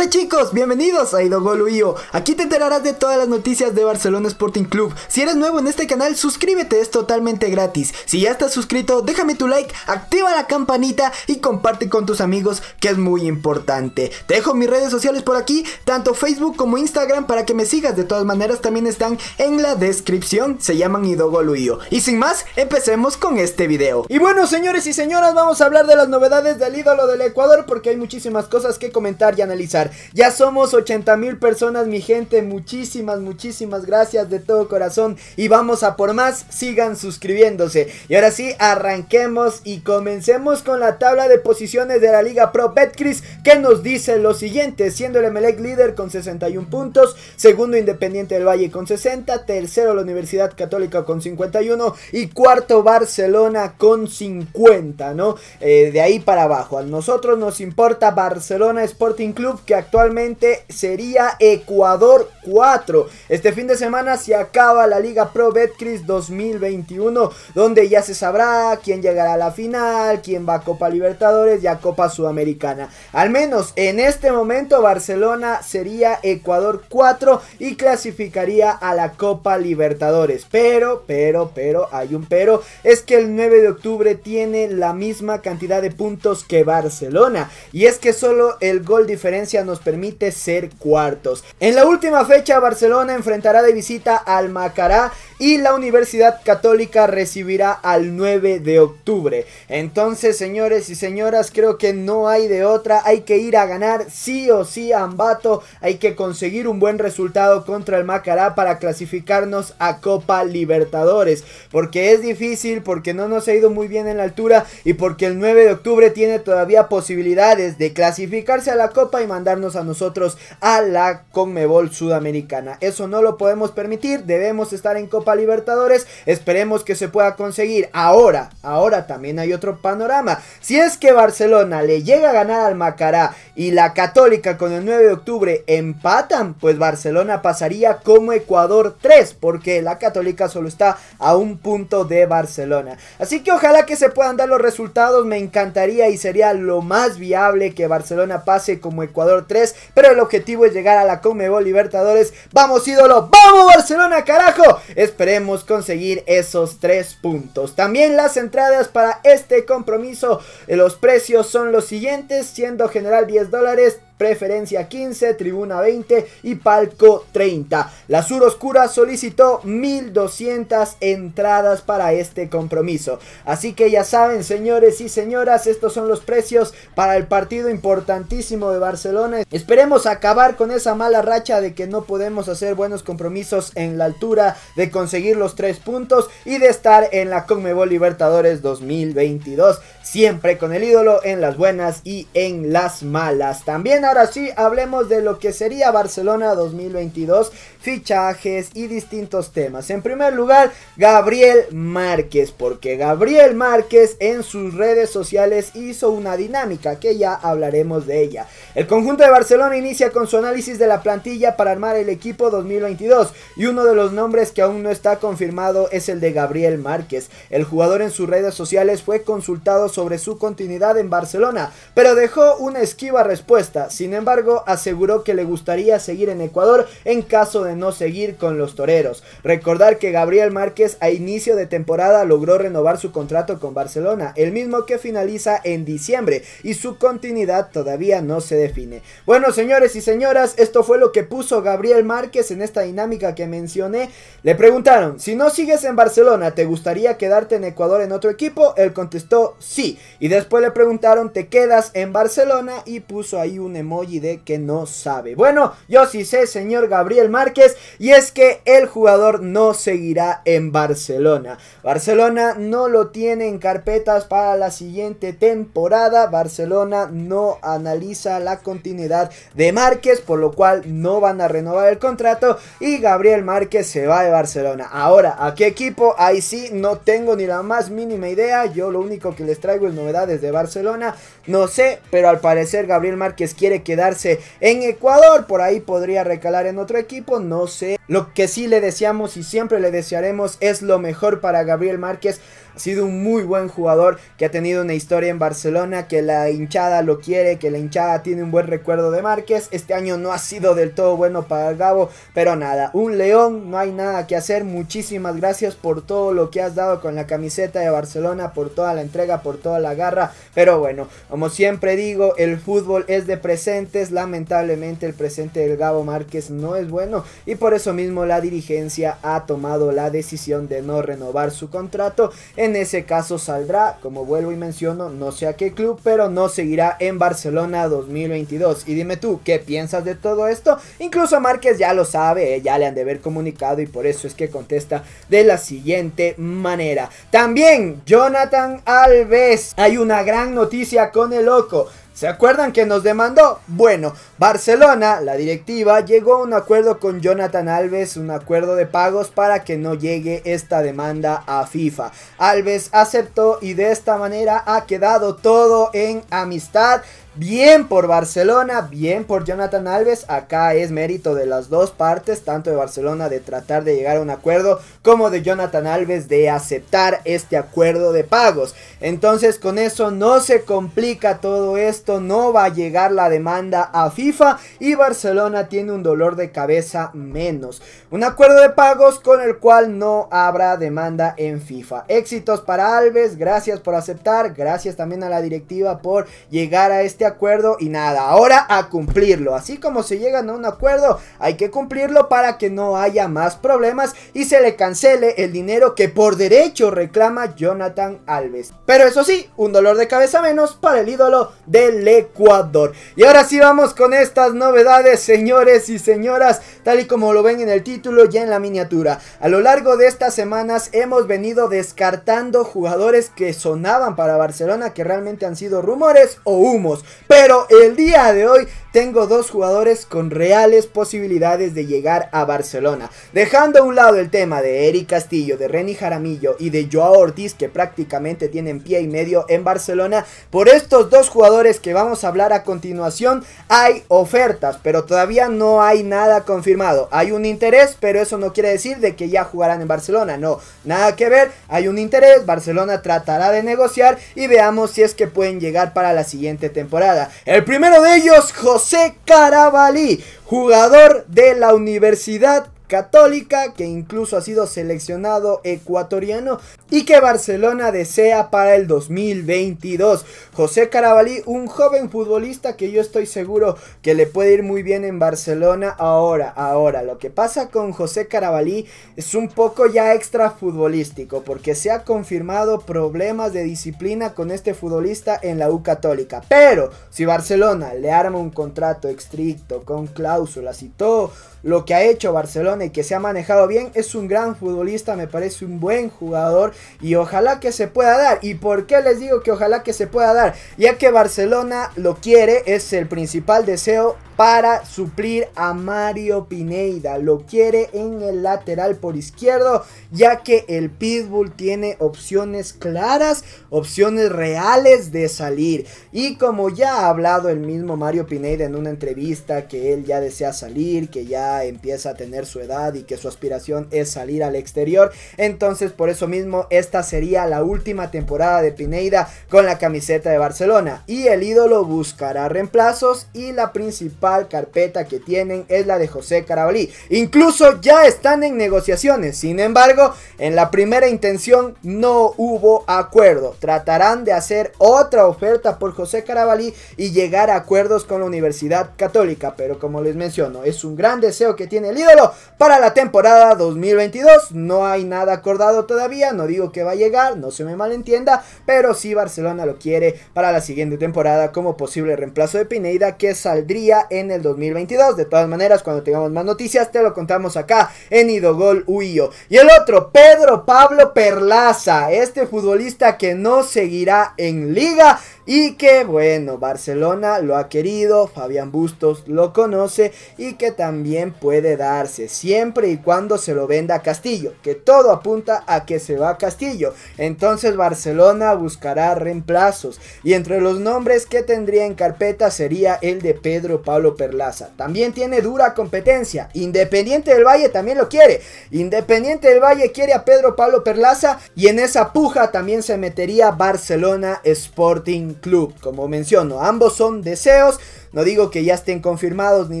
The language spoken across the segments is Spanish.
Hola chicos, bienvenidos a Idogoluio. Aquí te enterarás de todas las noticias de Barcelona Sporting Club. Si eres nuevo en este canal, suscríbete, es totalmente gratis. Si ya estás suscrito, déjame tu like, activa la campanita y comparte con tus amigos, que es muy importante. Te dejo mis redes sociales por aquí, tanto Facebook como Instagram para que me sigas. De todas maneras, también están en la descripción. Se llaman Idogoluio. Y sin más, empecemos con este video. Y bueno, señores y señoras, vamos a hablar de las novedades del ídolo del Ecuador porque hay muchísimas cosas que comentar y analizar. Ya somos 80 mil personas, mi gente. Muchísimas, muchísimas gracias de todo corazón. Y vamos a por más. Sigan suscribiéndose. Y ahora sí, arranquemos y comencemos con la tabla de posiciones de la Liga Pro Betcris que nos dice lo siguiente. Siendo el Emelec líder con 61 puntos. Segundo Independiente del Valle con 60. Tercero la Universidad Católica con 51. Y cuarto Barcelona con 50, ¿no? Eh, de ahí para abajo. A nosotros nos importa Barcelona Sporting Club que actualmente sería Ecuador 4. Este fin de semana se acaba la Liga Pro Betcris 2021, donde ya se sabrá quién llegará a la final, quién va a Copa Libertadores y a Copa Sudamericana. Al menos en este momento Barcelona sería Ecuador 4 y clasificaría a la Copa Libertadores. Pero, pero, pero, hay un pero, es que el 9 de octubre tiene la misma cantidad de puntos que Barcelona. Y es que solo el gol diferencia nos permite ser cuartos. En la última fecha Barcelona enfrentará de visita al Macará y la Universidad Católica recibirá al 9 de octubre. Entonces señores y señoras creo que no hay de otra, hay que ir a ganar sí o sí Ambato, hay que conseguir un buen resultado contra el Macará para clasificarnos a Copa Libertadores, porque es difícil, porque no nos ha ido muy bien en la altura y porque el 9 de octubre tiene todavía posibilidades de clasificarse a la Copa y mandar a nosotros a la Conmebol Sudamericana. Eso no lo podemos permitir, debemos estar en Copa Libertadores, esperemos que se pueda conseguir. Ahora, ahora también hay otro panorama. Si es que Barcelona le llega a ganar al Macará y la Católica con el 9 de octubre empatan, pues Barcelona pasaría como Ecuador 3, porque la Católica solo está a un punto de Barcelona. Así que ojalá que se puedan dar los resultados, me encantaría y sería lo más viable que Barcelona pase como Ecuador pero el objetivo es llegar a la Conmebol Libertadores. ¡Vamos, ídolo! ¡Vamos, Barcelona, carajo! Esperemos conseguir esos 3 puntos. También las entradas para este compromiso. Eh, los precios son los siguientes, siendo general 10 dólares, preferencia 15, tribuna 20 y palco 30. La Sur Oscura solicitó 1.200 entradas para este compromiso. Así que ya saben, señores y señoras, estos son los precios para el partido importantísimo de Barcelona. Esperemos acabar con esa mala racha de que no podemos hacer buenos compromisos en la altura de conseguir los tres puntos y de estar en la Conmebol Libertadores 2022 siempre con el ídolo en las buenas y en las malas. También ahora sí hablemos de lo que sería Barcelona 2022, fichajes y distintos temas. En primer lugar, Gabriel Márquez, porque Gabriel Márquez en sus redes sociales hizo una dinámica que ya hablaremos de ella. El conjunto de Barcelona inicia con su análisis de la plantilla para armar el equipo 2022 y uno de los nombres que aún no está confirmado es el de Gabriel Márquez. El jugador en sus redes sociales fue consultado sobre su continuidad en Barcelona, pero dejó una esquiva respuesta. Sin embargo, aseguró que le gustaría seguir en Ecuador en caso de no seguir con los toreros. Recordar que Gabriel Márquez a inicio de temporada logró renovar su contrato con Barcelona, el mismo que finaliza en diciembre, y su continuidad todavía no se define. Bueno, señores y señoras, esto fue lo que puso Gabriel Márquez en esta dinámica que mencioné. Le preguntaron, si no sigues en Barcelona, ¿te gustaría quedarte en Ecuador en otro equipo? Él contestó, sí. Y después le preguntaron, ¿te quedas en Barcelona? Y puso ahí un emoji de que no sabe. Bueno, yo sí sé, señor Gabriel Márquez, y es que el jugador no seguirá en Barcelona. Barcelona no lo tiene en carpetas para la siguiente temporada. Barcelona no analiza la continuidad de Márquez, por lo cual no van a renovar el contrato y Gabriel Márquez se va de Barcelona. Ahora, ¿a qué equipo? Ahí sí, no tengo ni la más mínima idea. Yo lo único que les traigo novedades de Barcelona. No sé, pero al parecer Gabriel Márquez quiere quedarse en Ecuador. Por ahí podría recalar en otro equipo, no sé. Lo que sí le deseamos y siempre le desearemos es lo mejor para Gabriel Márquez. Ha sido un muy buen jugador, que ha tenido una historia en Barcelona, que la hinchada lo quiere, que la hinchada tiene un buen recuerdo de Márquez. Este año no ha sido del todo bueno para el Gabo, pero nada, un león, no hay nada que hacer. Muchísimas gracias por todo lo que has dado con la camiseta de Barcelona, por toda la entrega, por toda la garra. Pero bueno, como siempre digo, el fútbol es de presentes, lamentablemente el presente del Gabo Márquez no es bueno y por eso mismo la dirigencia ha tomado la decisión de no renovar su contrato. En ese caso saldrá, como vuelvo y menciono, no sé a qué club, pero no seguirá en Barcelona 2022. Y dime tú, ¿qué piensas de todo esto? Incluso Márquez ya lo sabe, eh, ya le han de haber comunicado y por eso es que contesta de la siguiente manera. También Jonathan Alves, hay una gran noticia con el loco. ¿Se acuerdan que nos demandó? Bueno, Barcelona, la directiva, llegó a un acuerdo con Jonathan Alves, un acuerdo de pagos para que no llegue esta demanda a FIFA. Alves aceptó y de esta manera ha quedado todo en amistad. Bien por Barcelona, bien por Jonathan Alves. Acá es mérito de las dos partes, tanto de Barcelona de tratar de llegar a un acuerdo como de Jonathan Alves de aceptar este acuerdo de pagos. Entonces con eso no se complica todo esto, no va a llegar la demanda a FIFA y Barcelona tiene un dolor de cabeza menos. Un acuerdo de pagos con el cual no habrá demanda en FIFA. Éxitos para Alves, gracias por aceptar, gracias también a la directiva por llegar a este acuerdo y nada. Ahora a cumplirlo. Así como se llegan a un acuerdo, hay que cumplirlo para que no haya más problemas y se le cancele el dinero que por derecho reclama Jonathan Alves. Pero eso sí, un dolor de cabeza menos para el ídolo del Ecuador. Y ahora sí vamos con estas novedades, señores y señoras, tal y como lo ven en el título y en la miniatura. A lo largo de estas semanas hemos venido descartando jugadores que sonaban para Barcelona que realmente han sido rumores o humos. Pero el día de hoy tengo dos jugadores con reales posibilidades de llegar a Barcelona. Dejando a un lado el tema de Eric Castillo, de Reni Jaramillo y de Joao Ortiz que prácticamente tienen pie y medio en Barcelona, por estos dos jugadores que vamos a hablar a continuación hay ofertas, pero todavía no hay nada confirmado. Hay un interés, pero eso no quiere decir de que ya jugarán en Barcelona, no, nada que ver, hay un interés, Barcelona tratará de negociar y veamos si es que pueden llegar para la siguiente temporada. El primero de ellos, José Carabalí, jugador de la Universidad católica, que incluso ha sido seleccionado ecuatoriano y que Barcelona desea para el 2022. José Carabalí, un joven futbolista que yo estoy seguro que le puede ir muy bien en Barcelona ahora, ahora. Lo que pasa con José Carabalí es un poco ya extra futbolístico, porque se ha confirmado problemas de disciplina con este futbolista en la U Católica. Pero si Barcelona le arma un contrato estricto, con cláusulas y todo lo que ha hecho Barcelona, que se ha manejado bien, es un gran futbolista, me parece un buen jugador y ojalá que se pueda dar. ¿Y por qué les digo que ojalá que se pueda dar? Ya que Barcelona lo quiere, es el principal deseo para suplir a Mario Pineda. Lo quiere en el lateral por izquierdo, ya que el Pitbull tiene opciones claras, opciones reales de salir. Y como ya ha hablado el mismo Mario Pineda en una entrevista, que él ya desea salir, que ya empieza a tener su edad y que su aspiración es salir al exterior, entonces por eso mismo esta sería la última temporada de Pineda con la camiseta de Barcelona. Y el ídolo buscará reemplazos y la principal carpeta que tienen es la de José Carabalí. Incluso ya están en negociaciones. Sin embargo, en la primera intención no hubo acuerdo. Tratarán de hacer otra oferta por José Carabalí y llegar a acuerdos con la Universidad Católica. Pero como les menciono, es un gran deseo que tiene el ídolo para la temporada 2022. No hay nada acordado todavía. No digo que va a llegar, no se me malentienda. Pero si Barcelona lo quiere para la siguiente temporada como posible reemplazo de Pineda que saldría en en el 2022. De todas maneras, cuando tengamos más noticias, te lo contamos acá en Idogol Uyo Y el otro, Pedro Pablo Perlaza, este futbolista que no seguirá en liga. Y que bueno, Barcelona lo ha querido, Fabián Bustos lo conoce y que también puede darse siempre y cuando se lo venda a Castillo, que todo apunta a que se va a Castillo. Entonces Barcelona buscará reemplazos y entre los nombres que tendría en carpeta sería el de Pedro Pablo Perlaza. También tiene dura competencia, Independiente del Valle también lo quiere. Independiente del Valle quiere a Pedro Pablo Perlaza y en esa puja también se metería Barcelona Sporting Club. Como menciono, ambos son deseos, no digo que ya estén confirmados ni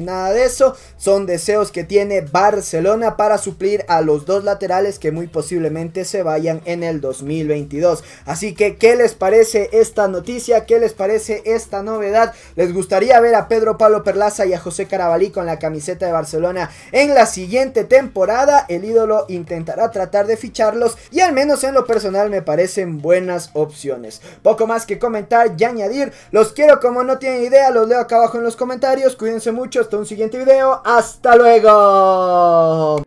nada de eso, son deseos que tiene Barcelona para suplir a los dos laterales que muy posiblemente se vayan en el 2022. Así que, ¿qué les parece esta noticia? ¿Qué les parece esta novedad? ¿Les gustaría ver a Pedro Pablo Perlaza y a José Carabalí con la camiseta de Barcelona en la siguiente temporada? El ídolo intentará tratar de ficharlos y al menos en lo personal me parecen buenas opciones. Poco más que comentar, y añadir. Los quiero como no tienen idea, los leo acá abajo en los comentarios. Cuídense mucho, hasta un siguiente video. Hasta luego.